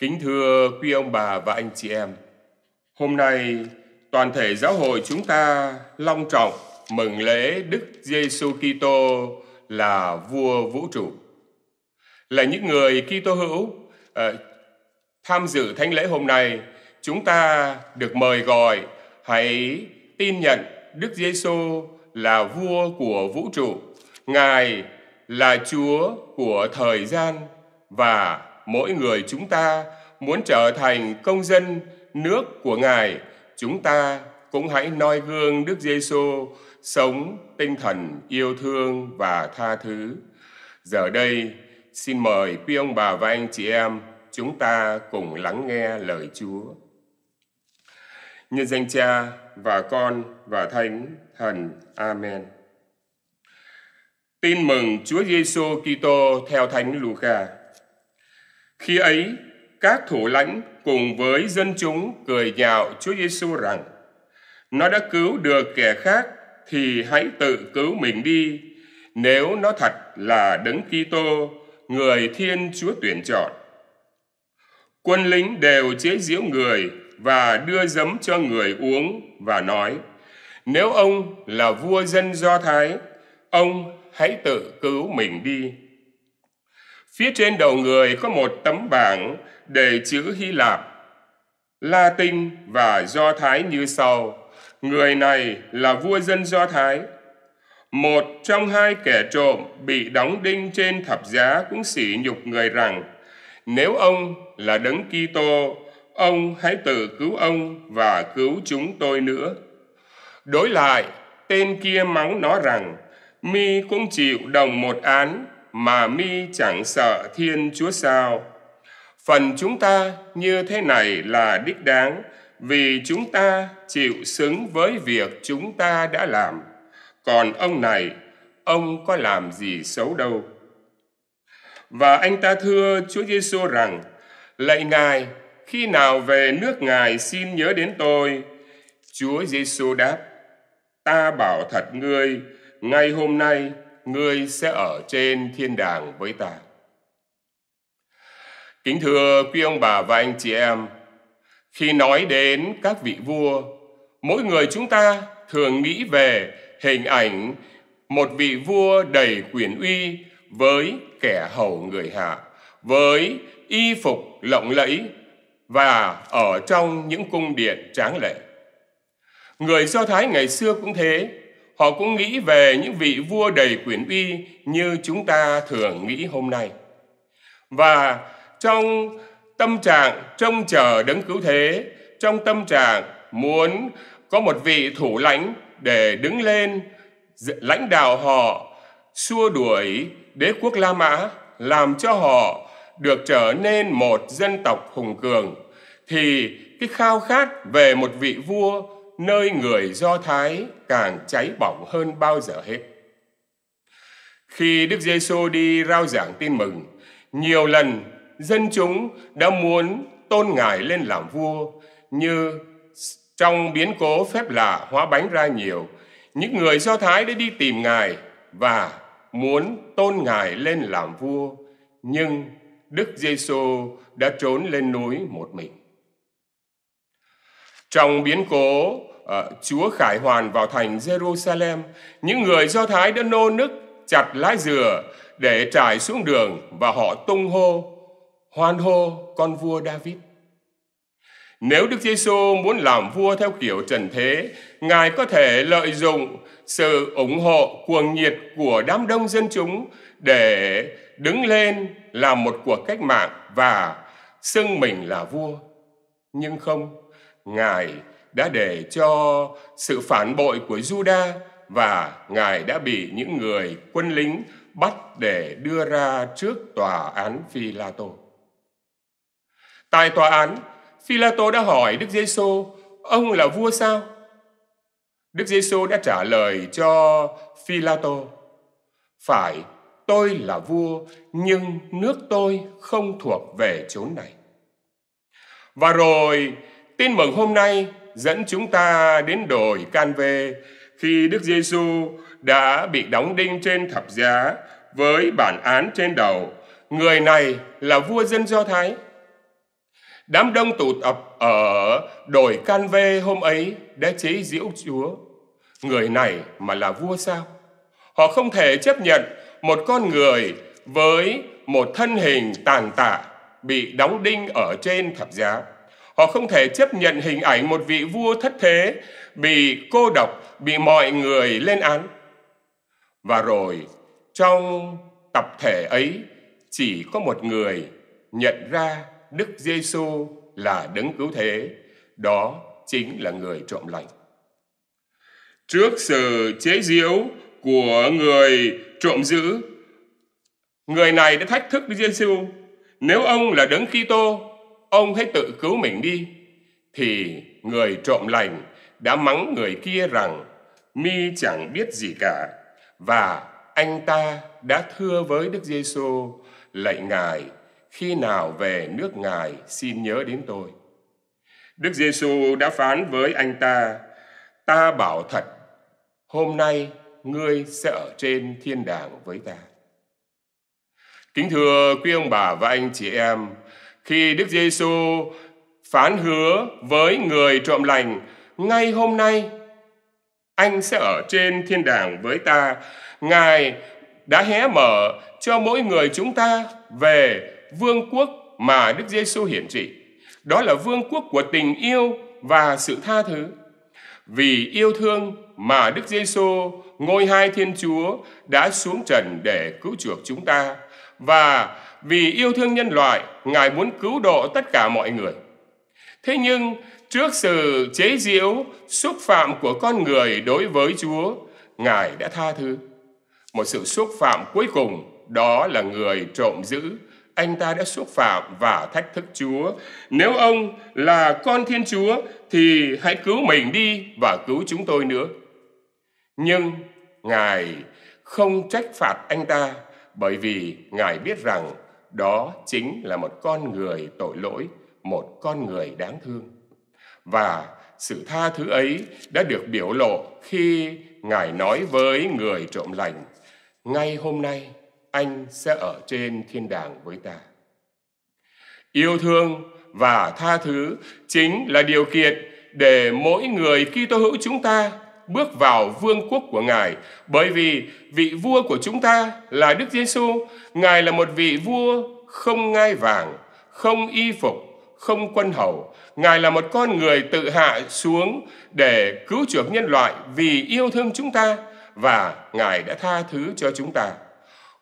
Kính thưa quý ông bà và anh chị em, hôm nay toàn thể giáo hội chúng ta long trọng mừng lễ Đức Giêsu Kitô là vua vũ trụ. Là những người Kitô hữu à, tham dự thánh lễ hôm nay, chúng ta được mời gọi hãy tin nhận Đức Giêsu là vua của vũ trụ, Ngài là Chúa của thời gian và mỗi người chúng ta muốn trở thành công dân nước của Ngài, chúng ta cũng hãy noi gương Đức Giêsu sống tinh thần yêu thương và tha thứ. Giờ đây, xin mời quý ông bà và anh chị em chúng ta cùng lắng nghe lời Chúa. Nhân danh Cha và Con và Thánh Thần. Amen. Tin mừng Chúa Giêsu Kitô theo Thánh Luca. Khi ấy, các thủ lãnh cùng với dân chúng cười nhạo Chúa Giêsu rằng: Nó đã cứu được kẻ khác thì hãy tự cứu mình đi, nếu nó thật là đấng Kitô, người Thiên Chúa tuyển chọn. Quân lính đều chế giễu người và đưa giấm cho người uống và nói: Nếu ông là vua dân Do Thái, ông hãy tự cứu mình đi. Phía trên đầu người có một tấm bảng đầy chữ Hy Lạp, Latin và Do Thái như sau. Người này là vua dân Do Thái. Một trong hai kẻ trộm bị đóng đinh trên thập giá cũng sỉ nhục người rằng nếu ông là đấng Kitô, ông hãy tự cứu ông và cứu chúng tôi nữa. Đối lại, tên kia mắng nó rằng mi cũng chịu đồng một án mà mi chẳng sợ Thiên Chúa sao? Phần chúng ta như thế này là đích đáng, vì chúng ta chịu xứng với việc chúng ta đã làm. Còn ông này, ông có làm gì xấu đâu. Và anh ta thưa Chúa Giêsu rằng, lạy Ngài, khi nào về nước Ngài xin nhớ đến tôi. Chúa Giêsu đáp, ta bảo thật ngươi, ngay hôm nay ngươi sẽ ở trên thiên đàng với ta. Kính thưa quý ông bà và anh chị em, khi nói đến các vị vua, mỗi người chúng ta thường nghĩ về hình ảnh một vị vua đầy quyền uy với kẻ hầu người hạ, với y phục lộng lẫy và ở trong những cung điện tráng lệ. Người Do Thái ngày xưa cũng thế, Họ cũng nghĩ về những vị vua đầy quyền uy như chúng ta thường nghĩ hôm nay. Và trong tâm trạng trông chờ đấng cứu thế, trong tâm trạng muốn có một vị thủ lãnh để đứng lên lãnh đạo họ xua đuổi đế quốc La Mã làm cho họ được trở nên một dân tộc hùng cường thì cái khao khát về một vị vua nơi người Do Thái càng cháy bỏng hơn bao giờ hết. Khi Đức Giêsu đi rao giảng tin mừng, nhiều lần dân chúng đã muốn tôn ngài lên làm vua như trong biến cố phép lạ hóa bánh ra nhiều, những người Do Thái đã đi tìm ngài và muốn tôn ngài lên làm vua, nhưng Đức Giêsu đã trốn lên núi một mình. Trong biến cố à, Chúa khải hoàn vào thành Jerusalem, những người Do Thái đã nô nức chặt lá dừa để trải xuống đường và họ tung hô, hoan hô con vua David. Nếu Đức Giêsu muốn làm vua theo kiểu trần thế, Ngài có thể lợi dụng sự ủng hộ cuồng nhiệt của đám đông dân chúng để đứng lên làm một cuộc cách mạng và xưng mình là vua. Nhưng không, Ngài đã để cho sự phản bội của Juda và Ngài đã bị những người quân lính bắt để đưa ra trước tòa án Phi-la-tô. Tại tòa án, Phi-la-tô đã hỏi Đức Giêsu, ông là vua sao? Đức Giêsu đã trả lời cho Phi-la-tô, phải, tôi là vua, nhưng nước tôi không thuộc về chốn này. Và rồi, tin mừng hôm nay dẫn chúng ta đến đồi Canvê khi Đức Giêsu đã bị đóng đinh trên thập giá với bản án trên đầu. Người này là vua dân Do Thái. Đám đông tụ tập ở đồi Canvê hôm ấy đã chế giễu Chúa. Người này mà là vua sao? Họ không thể chấp nhận một con người với một thân hình tàn tạ bị đóng đinh ở trên thập giá. Họ không thể chấp nhận hình ảnh một vị vua thất thế, bị cô độc, bị mọi người lên án. Và rồi, trong tập thể ấy, chỉ có một người nhận ra Đức giê Giêsu là đấng cứu thế, đó chính là người trộm lành. Trước sự chế giễu của người trộm giữ, người này đã thách thức Đức Giêsu, nếu ông là đấng Kitô ông hãy tự cứu mình đi. Thì người trộm lành đã mắng người kia rằng mi chẳng biết gì cả và anh ta đã thưa với Đức Giêsu lạy ngài khi nào về nước ngài xin nhớ đến tôi. Đức Giêsu đã phán với anh ta: "Ta bảo thật, hôm nay ngươi sẽ ở trên thiên đàng với ta." Kính thưa quý ông bà và anh chị em, khi Đức Giêsu phán hứa với người trộm lành, ngay hôm nay anh sẽ ở trên thiên đàng với ta. Ngài đã hé mở cho mỗi người chúng ta về vương quốc mà Đức Giêsu hiển trị. Đó là vương quốc của tình yêu và sự tha thứ. Vì yêu thương mà Đức Giêsu, ngôi hai Thiên Chúa đã xuống trần để cứu chuộc chúng ta và vì yêu thương nhân loại, Ngài muốn cứu độ tất cả mọi người. Thế nhưng, trước sự chế giễu, xúc phạm của con người đối với Chúa, Ngài đã tha thứ. Một sự xúc phạm cuối cùng đó là người trộm giữ. Anh ta đã xúc phạm và thách thức Chúa. Nếu ông là con Thiên Chúa thì hãy cứu mình đi và cứu chúng tôi nữa. Nhưng Ngài không trách phạt anh ta bởi vì Ngài biết rằng đó chính là một con người tội lỗi, một con người đáng thương. Và sự tha thứ ấy đã được biểu lộ khi Ngài nói với người trộm lành, ngay hôm nay anh sẽ ở trên thiên đàng với ta. Yêu thương và tha thứ chính là điều kiện để mỗi người Kitô hữu chúng ta bước vào vương quốc của Ngài, bởi vì vị vua của chúng ta là Đức Giêsu, Ngài là một vị vua không ngai vàng, không y phục, không quân hầu. Ngài là một con người tự hạ xuống để cứu chuộc nhân loại vì yêu thương chúng ta và Ngài đã tha thứ cho chúng ta.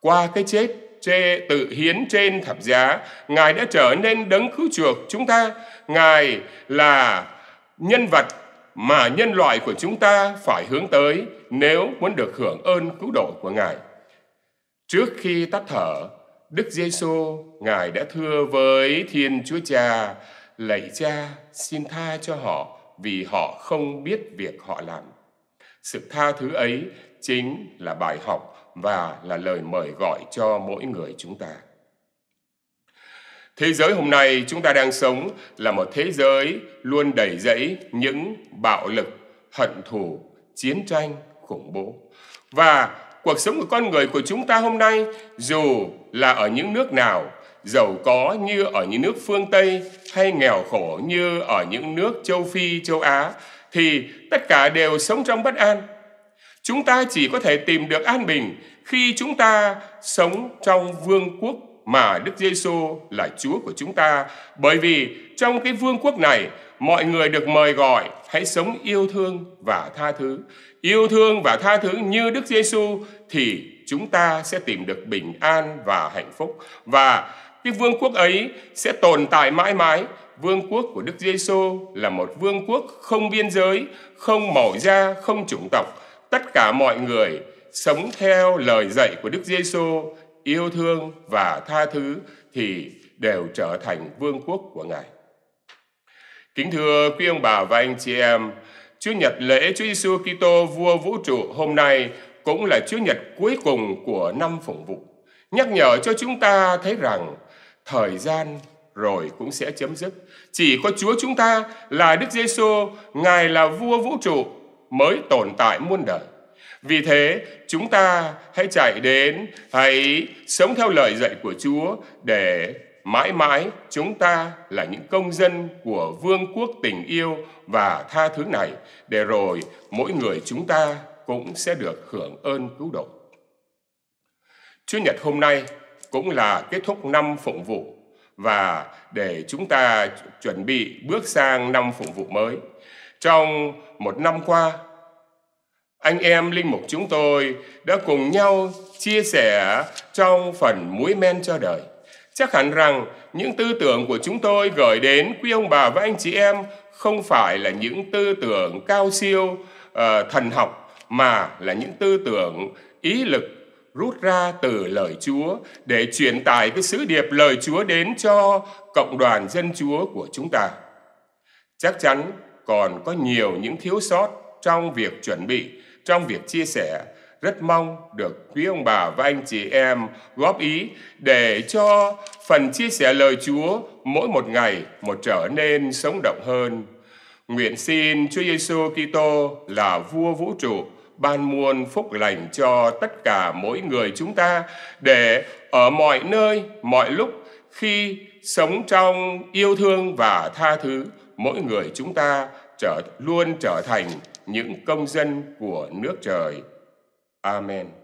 Qua cái chết chê tự hiến trên thập giá, Ngài đã trở nên đấng cứu chuộc chúng ta. Ngài là nhân vật mà nhân loại của chúng ta phải hướng tới nếu muốn được hưởng ơn cứu độ của Ngài. Trước khi tắt thở, Đức Giêsu Ngài đã thưa với Thiên Chúa Cha, lạy Cha xin tha cho họ vì họ không biết việc họ làm. Sự tha thứ ấy chính là bài học và là lời mời gọi cho mỗi người chúng ta. Thế giới hôm nay chúng ta đang sống là một thế giới luôn đầy rẫy những bạo lực, hận thù, chiến tranh, khủng bố. Và cuộc sống của con người của chúng ta hôm nay dù là ở những nước nào, giàu có như ở những nước phương Tây hay nghèo khổ như ở những nước châu Phi, châu Á thì tất cả đều sống trong bất an. Chúng ta chỉ có thể tìm được an bình khi chúng ta sống trong vương quốc mà Đức Giêsu là Chúa của chúng ta, bởi vì trong cái vương quốc này mọi người được mời gọi hãy sống yêu thương và tha thứ. Yêu thương và tha thứ như Đức Giêsu thì chúng ta sẽ tìm được bình an và hạnh phúc và cái vương quốc ấy sẽ tồn tại mãi mãi. Vương quốc của Đức Giêsu là một vương quốc không biên giới, không màu da, không chủng tộc. Tất cả mọi người sống theo lời dạy của Đức Giêsu yêu thương và tha thứ thì đều trở thành vương quốc của Ngài. Kính thưa quý ông bà và anh chị em, Chúa Nhật lễ Chúa Giêsu Kitô Vua Vũ trụ hôm nay cũng là Chúa Nhật cuối cùng của năm phụng vụ, nhắc nhở cho chúng ta thấy rằng thời gian rồi cũng sẽ chấm dứt. Chỉ có Chúa chúng ta là Đức Giêsu, Ngài là Vua Vũ trụ mới tồn tại muôn đời. Vì thế, chúng ta hãy chạy đến, hãy sống theo lời dạy của Chúa để mãi mãi chúng ta là những công dân của vương quốc tình yêu và tha thứ này, để rồi mỗi người chúng ta cũng sẽ được hưởng ơn cứu độ. Chúa Nhật hôm nay cũng là kết thúc năm phụng vụ và để chúng ta chuẩn bị bước sang năm phụng vụ mới. Trong một năm qua, anh em linh mục chúng tôi đã cùng nhau chia sẻ trong phần muối men cho đời. Chắc hẳn rằng những tư tưởng của chúng tôi gửi đến quý ông bà và anh chị em không phải là những tư tưởng cao siêu uh, thần học mà là những tư tưởng ý lực rút ra từ lời Chúa để truyền tải cái sứ điệp lời Chúa đến cho cộng đoàn dân Chúa của chúng ta. Chắc chắn còn có nhiều những thiếu sót trong việc chuẩn bị trong việc chia sẻ rất mong được quý ông bà và anh chị em góp ý để cho phần chia sẻ lời Chúa mỗi một ngày một trở nên sống động hơn. Nguyện xin Chúa Giêsu Kitô là vua vũ trụ ban muôn phúc lành cho tất cả mỗi người chúng ta để ở mọi nơi, mọi lúc khi sống trong yêu thương và tha thứ mỗi người chúng ta trở luôn trở thành những công dân của nước trời. Amen.